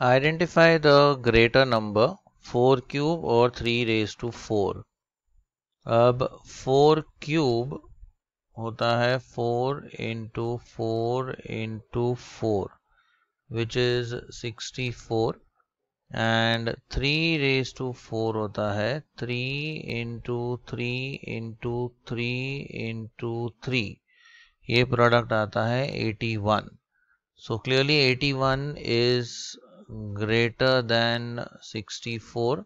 Identify the greater number 4 cube or 3 raised to 4. अब 4 cube होता है 4 into 4 into 4 which is 64 and 3 raised to 4 होता है 3 into 3 into 3 into 3 ये product आता है 81 so clearly 81 is greater than 64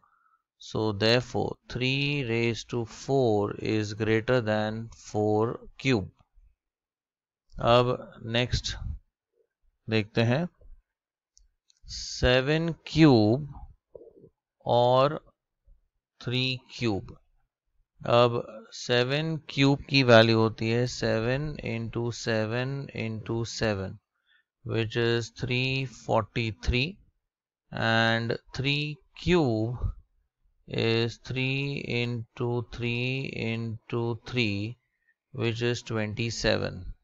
so therefore 3 raised to 4 is greater than 4 cube अब next देखते हैं सेवन क्यूब और थ्री क्यूब अब सेवन क्यूब की वैल्यू होती है seven into seven into seven which is three forty three and 3 cube is 3 into 3 into 3 which is 27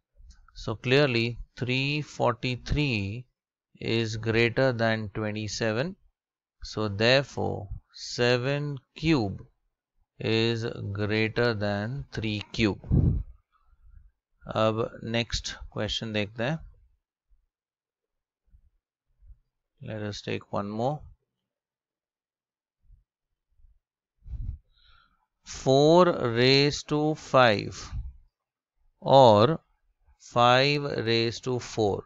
so clearly 343 is greater than 27 so therefore 7 cube is greater than 3 cube अब next question देखते हैं let us take one more 4 raised to 5 or 5 raised to 4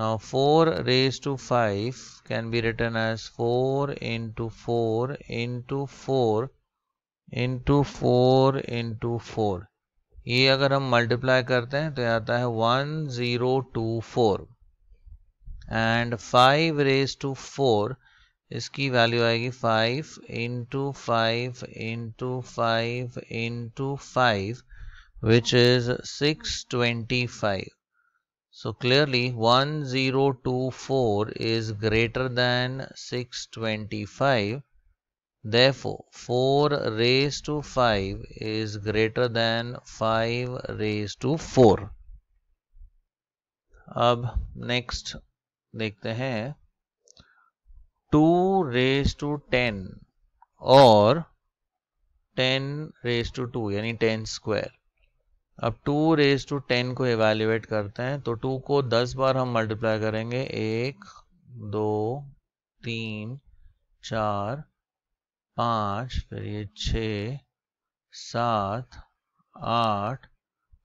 now 4 raised to 5 can be written as 4 into 4 into 4 into 4 into 4 ये अगर हम multiply करते हैं तो आता है 1024 and five raised to four, four इसकी वैल्यू आएगी five into five into five into five, which is 625 so clearly 1024 is greater than 625 therefore 4 raised to 5 is greater than 5 raised to 4 अब next देखते हैं टू रेस टू टेन और ten raise to two यानी ten square अब two raise to ten को evaluate करते हैं तो टू को दस बार हम मल्टीप्लाई करेंगे एक दो तीन चार पांच फिर ये छ सात आठ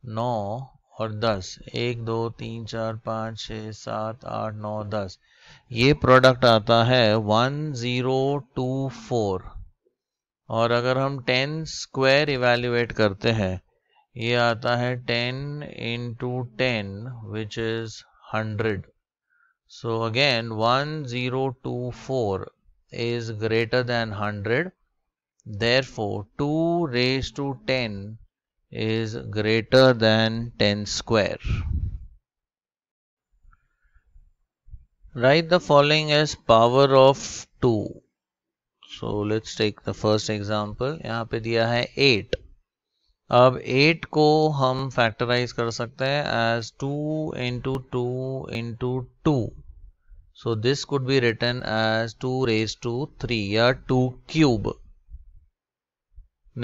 नौ और दस एक दो तीन चार पाँच छ सात आठ नौ दस ये प्रोडक्ट आता है वन ज़ीरो टू फोर और अगर हम टेन स्क्वायर इवेल्युएट करते हैं ये आता है ten into ten which is hundred so again one zero two four is greater than hundred there four two raise to ten is greater than 10 square. Write the following as power of 2. So let's take the first example. यहाँ पे दिया है 8. अब 8 को हम factorize कर सकते हैं as 2 into 2 into 2. So this could be written as 2 raised to 3 या 2 cube.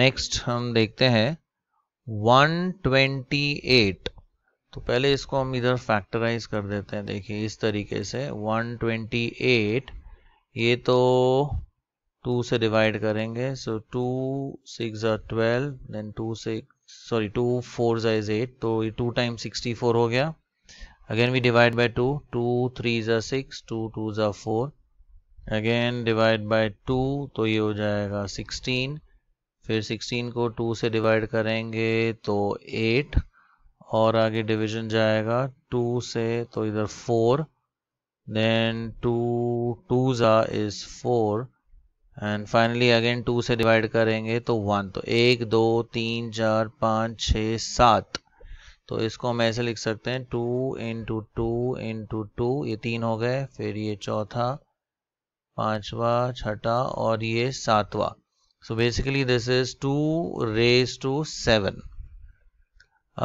Next हम देखते हैं 128 तो पहले इसको हम इधर फैक्टराइज कर देते हैं देखिए इस तरीके से 128 ये तो टू से डिवाइड करेंगे so two six are twelve then two six sorry two four जाइज एट तो ये टू टाइम सिक्सटी फोर हो गया again we divide by two two three ज़ा सिक्स टू टू ज़ा four again divide by two तो ये हो जाएगा सिक्सटीन फिर 16 को 2 से डिवाइड करेंगे तो 8 और आगे डिवीजन जाएगा 2 से तो इधर 4 देन 2 टू ज़ा इज़ 4 एंड फाइनली अगेन 2 से डिवाइड करेंगे तो 1 तो 1 2 3 4 5 6 7 तो इसको हम ऐसे लिख सकते हैं two into two into two ये तीन हो गए फिर ये चौथा पांचवा छठा और ये सातवा so basically this is 2 raised to 7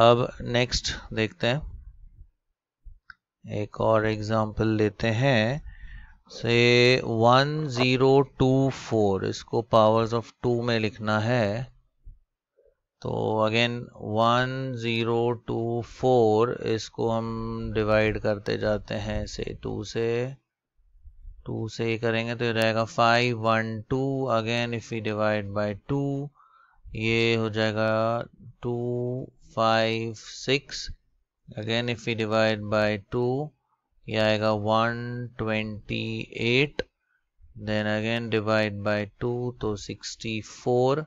अब नेक्स्ट देखते हैं एक और एग्जांपल लेते हैं से वन जीरो टू फोर इसको पावर्स ऑफ टू में लिखना है तो again one zero two four इसको हम डिवाइड करते जाते हैं से टू से टू से करेंगे तो ये रहेगा five one two again if you divide by two ये हो जाएगा two five six again if you divide by two ये आएगा one twenty eight then again divide by two तो sixty four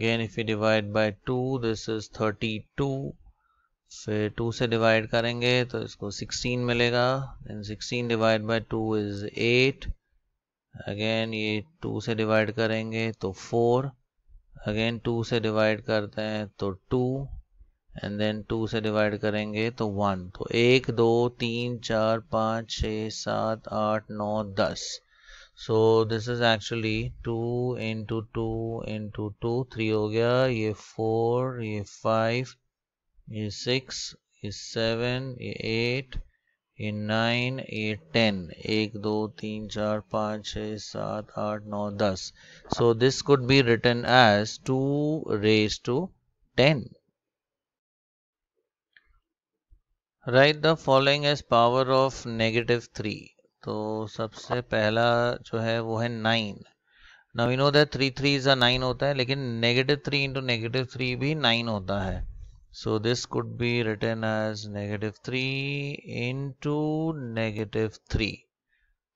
if you divide by two this is thirty two फिर two से divide करेंगे तो इसको सिक्सटीन मिलेगा then sixteen divide by two is eight again ये टू से divide करेंगे तो फोर अगेन टू से डिवाइड करते हैं तो टू एंड देन टू से डिवाइड करेंगे तो वन तो एक दो तीन चार पाँच छ सात आठ नौ दस so this is actually two into two into two three हो गया ये फोर ये फाइव ये सिक्स ये सेवन ये एट ये नाइन ये टेन एक दो तीन चार पाँच छ सात आठ नौ दस so this could be written as two raise to ten right the following as power of negative three तो सबसे पहला जो है वो है nine now you know that three three is a nine होता है लेकिन negative three into negative three भी नाइन होता है So this could be written as negative 3 into negative 3.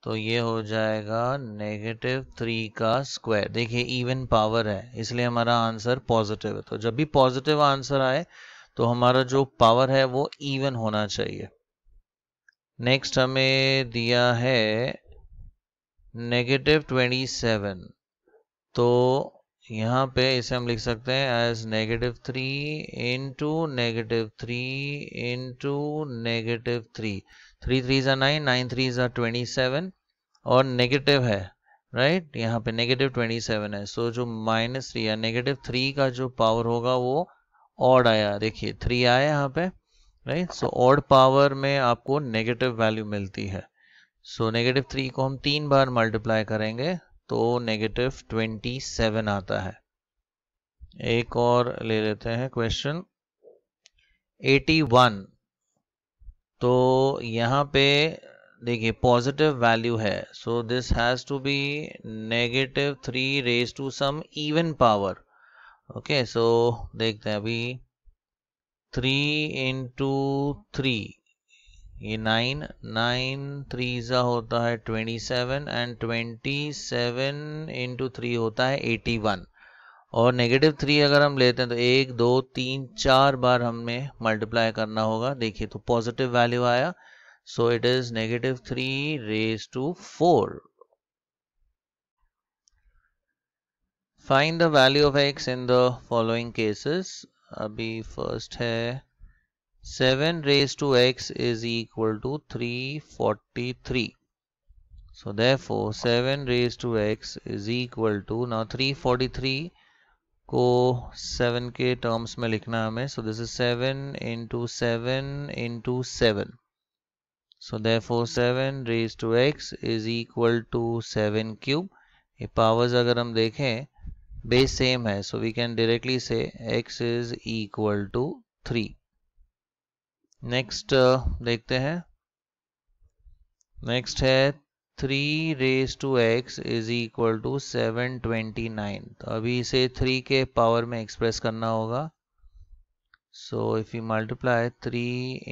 तो ये हो जाएगा नेगेटिव थ्री का स्क्वायर देखिए इवन पावर है इसलिए हमारा आंसर पॉजिटिव है तो जब भी पॉजिटिव आंसर आए तो हमारा जो पावर है वो इवन होना चाहिए नेक्स्ट हमें दिया है नेगेटिव ट्वेंटी सेवन तो यहाँ पे इसे हम लिख सकते हैं as negative three into negative three into negative three three three ज़ा नाइन नाइन थ्री ज़ा ट्वेंटी सेवन और नेगेटिव है राइट right? यहाँ पे नेगेटिव ट्वेंटी सेवन है सो so, जो माइनस थ्री या नेगेटिव थ्री का जो पावर होगा वो ऑड आया देखिए थ्री आया यहाँ पे राइट सो ऑड पावर में आपको नेगेटिव वैल्यू मिलती है सो नेगेटिव थ्री को हम तीन बार मल्टीप्लाई करेंगे तो नेगेटिव ट्वेंटी सेवन आता है एक और ले लेते हैं क्वेश्चन एटी वन तो यहाँ पे देखिए पॉजिटिव वैल्यू है so this has to be negative three raise to some even power okay so देखते हैं अभी थ्री इंटू थ्री ये नाइन नाइन थ्री ज़ा होता है twenty seven and twenty seven into three होता है एटी वन और नेगेटिव थ्री अगर हम लेते हैं तो एक दो तीन चार बार हमें मल्टीप्लाई करना होगा देखिए तो पॉजिटिव वैल्यू आया so it is negative three raise to four find the value of x in the following cases अभी फर्स्ट है seven raise to x 7 raised to x is equal to 343 seven raise to x is equal to equal three forty three को seven के terms में लिखना हमें so this is seven into seven into seven so they four seven raise to x is equal to seven cube ये powers अगर हम देखें base same है so we can directly say x is equal to three next uh, देखते हैं next है three raise to x is equal to seven twenty nine तो अभी इसे थ्री के पावर में एक्सप्रेस करना होगा so if you multiply three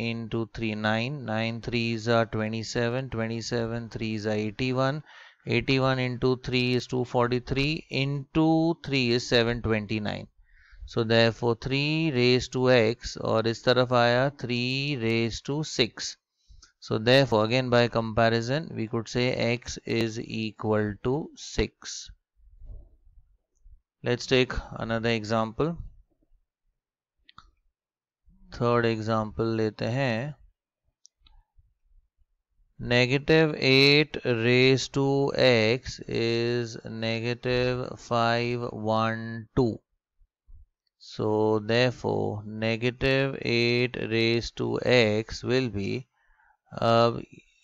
into three nine nine three is uh twenty seven twenty seven three is uh eighty one eighty one into three is two forty three into three is seven twenty nine So therefore, 3 raised to x or इस तरफ 3 raised to 6 so therefore again by comparison we could say x is equal to 6 let's take another example Third example लेते हैं negative 8 raised to x is negative 512 So therefore negative 8 raised to x will be uh,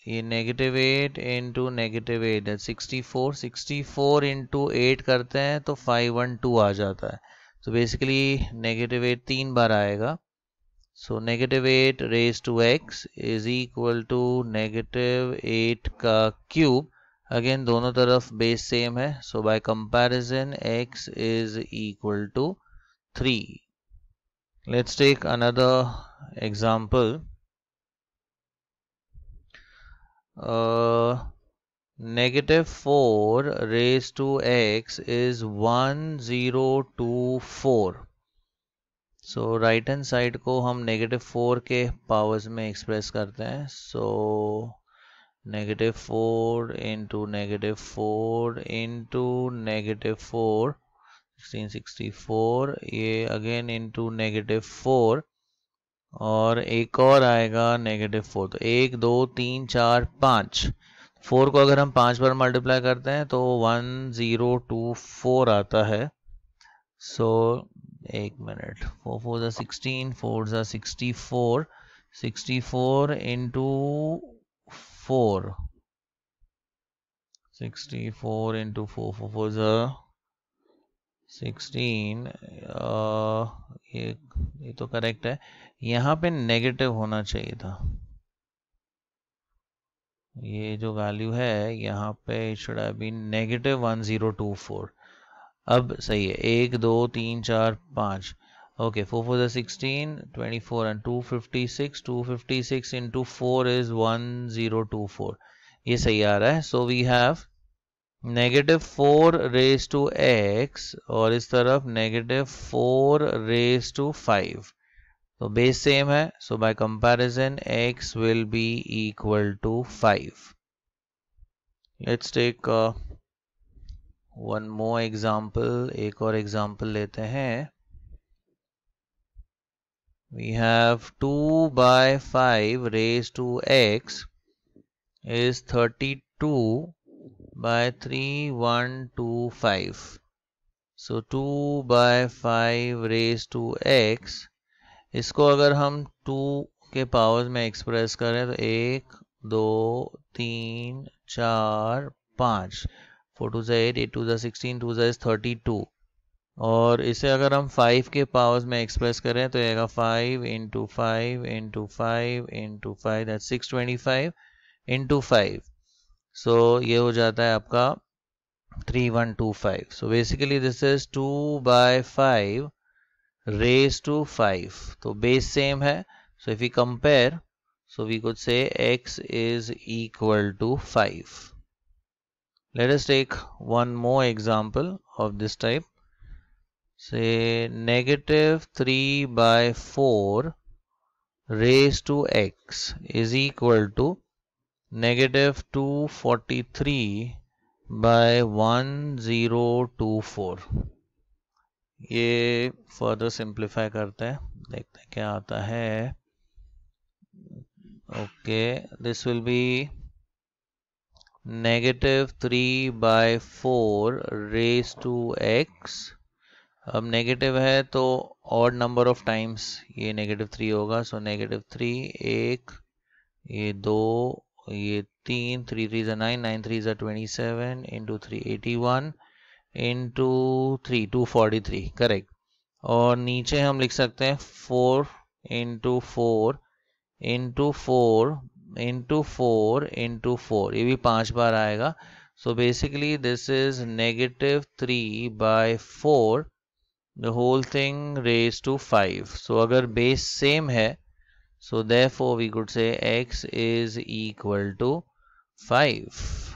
e, negative 8 into negative 8 है 64 64 into 8 करते हैं तो 512 आ जाता है तो basically negative 8 तीन बार आएगा so negative 8 raise to x is equal to negative 8 का क्यूब अगेन दोनों तरफ बेस सेम है so by comparison x is equal to 3 let's take another example uh, negative 4 raised to x is 1024 so right hand side को हम negative four के powers में express करते हैं so negative four into negative four into negative four 1664 ये again into negative four और एक और आएगा नेगेटिव फोर तो एक दो तीन चार पाँच फोर को अगर हम पाँच बार मल्टीप्लाई करते हैं तो वन ज़ीरो टू फोर आता है सो so, एक मिनट फोर फोर ज़ा सिक्सटीन फोर ज़ा sixty four sixty four into four sixty four into four four four ज़ा सिक्सटीन uh, ये ये तो करेक्ट है यहाँ पे नेगेटिव होना चाहिए था ये जो वैल्यू है यहाँ पे should have been negative one zero two four अब सही है एक दो तीन चार पाँच okay four four sixteen twenty four and two fifty six two fifty six into four is one zero two four ये सही आ रहा है so we have negative 4 raised to x or is there of negative 4 raised to 5 so base same hai. so by comparison x will be equal to 5 let's take uh, one more example ek example lete hai. we have 2 by 5 raised to x is 32 by 3, 1, 2, 5. So 2 by 5 raised to x. इसको अगर हम 2 के powers में express करें तो एक दो तीन चार 5. Four to 8, 8 eight 16, 2 is 32. और इसे अगर हम फाइव के पावर्स में एक्सप्रेस करें तो आएगा five into five into five into 5 that 625 into five into five so ये हो जाता है आपका three one two five so basically this is two by five raise to five तो बेस सेम है so if you compare so we could say x is equal to five let us take one more example of this type say negative three by four raise to x is equal to negative 243 by 1024 ये further simplify करते हैं देखते हैं क्या आता है okay this will be negative 3 by 4 raise to x अब negative है तो ऑड नंबर ऑफ टाइम्स ये नेगेटिव थ्री होगा सो नेगेटिव थ्री एक ये दो ये तीन थ्री थ्री जै नाइन नाइन थ्री जै twenty seven into three eighty one into three two forty three correct और नीचे हम लिख सकते हैं four into four into four into four into four ये भी पांच बार आएगा so basically this is negative three by four the whole thing raise to five so अगर बेस सेम है So therefore we could say x is equal to 5.